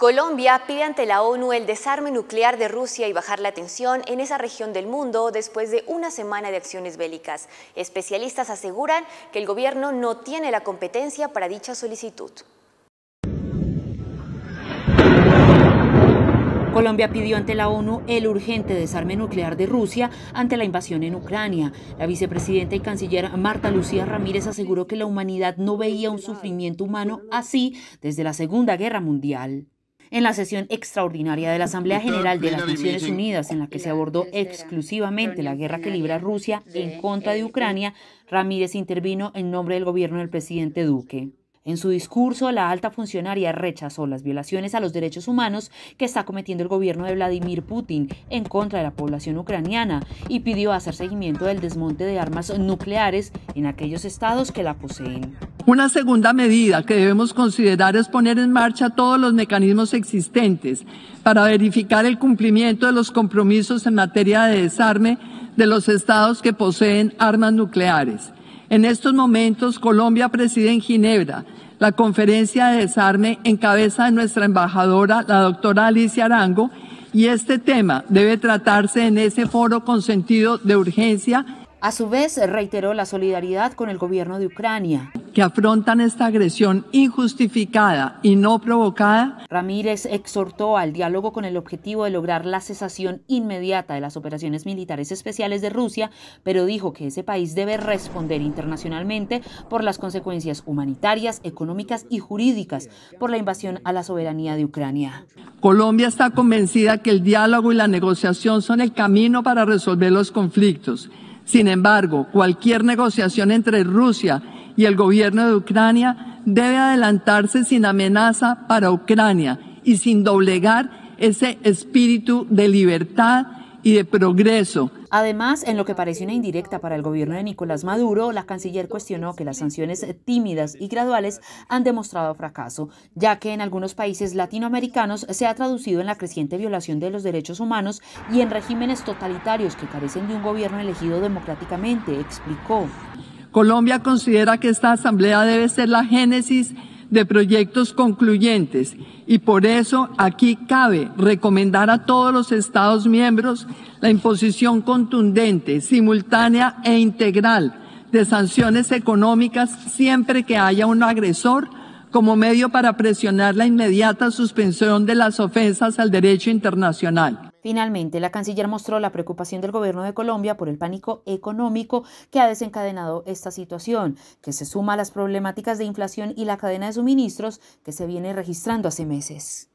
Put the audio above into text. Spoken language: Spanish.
Colombia pide ante la ONU el desarme nuclear de Rusia y bajar la tensión en esa región del mundo después de una semana de acciones bélicas. Especialistas aseguran que el gobierno no tiene la competencia para dicha solicitud. Colombia pidió ante la ONU el urgente desarme nuclear de Rusia ante la invasión en Ucrania. La vicepresidenta y canciller Marta Lucía Ramírez aseguró que la humanidad no veía un sufrimiento humano así desde la Segunda Guerra Mundial en la sesión extraordinaria de la Asamblea General de las Naciones Unidas, en la que se abordó exclusivamente la guerra que libra Rusia en contra de Ucrania, Ramírez intervino en nombre del gobierno del presidente Duque. En su discurso, la alta funcionaria rechazó las violaciones a los derechos humanos que está cometiendo el gobierno de Vladimir Putin en contra de la población ucraniana y pidió hacer seguimiento del desmonte de armas nucleares en aquellos estados que la poseen. Una segunda medida que debemos considerar es poner en marcha todos los mecanismos existentes para verificar el cumplimiento de los compromisos en materia de desarme de los estados que poseen armas nucleares. En estos momentos, Colombia preside en Ginebra la conferencia de desarme en cabeza de nuestra embajadora, la doctora Alicia Arango, y este tema debe tratarse en ese foro con sentido de urgencia. A su vez, reiteró la solidaridad con el gobierno de Ucrania que afrontan esta agresión injustificada y no provocada. Ramírez exhortó al diálogo con el objetivo de lograr la cesación inmediata de las operaciones militares especiales de Rusia, pero dijo que ese país debe responder internacionalmente por las consecuencias humanitarias, económicas y jurídicas por la invasión a la soberanía de Ucrania. Colombia está convencida que el diálogo y la negociación son el camino para resolver los conflictos. Sin embargo, cualquier negociación entre Rusia y el gobierno de Ucrania debe adelantarse sin amenaza para Ucrania y sin doblegar ese espíritu de libertad y de progreso. Además, en lo que parece una indirecta para el gobierno de Nicolás Maduro, la canciller cuestionó que las sanciones tímidas y graduales han demostrado fracaso, ya que en algunos países latinoamericanos se ha traducido en la creciente violación de los derechos humanos y en regímenes totalitarios que carecen de un gobierno elegido democráticamente, explicó. Colombia considera que esta asamblea debe ser la génesis de proyectos concluyentes y por eso aquí cabe recomendar a todos los Estados miembros la imposición contundente, simultánea e integral de sanciones económicas siempre que haya un agresor como medio para presionar la inmediata suspensión de las ofensas al derecho internacional. Finalmente, la canciller mostró la preocupación del gobierno de Colombia por el pánico económico que ha desencadenado esta situación, que se suma a las problemáticas de inflación y la cadena de suministros que se viene registrando hace meses.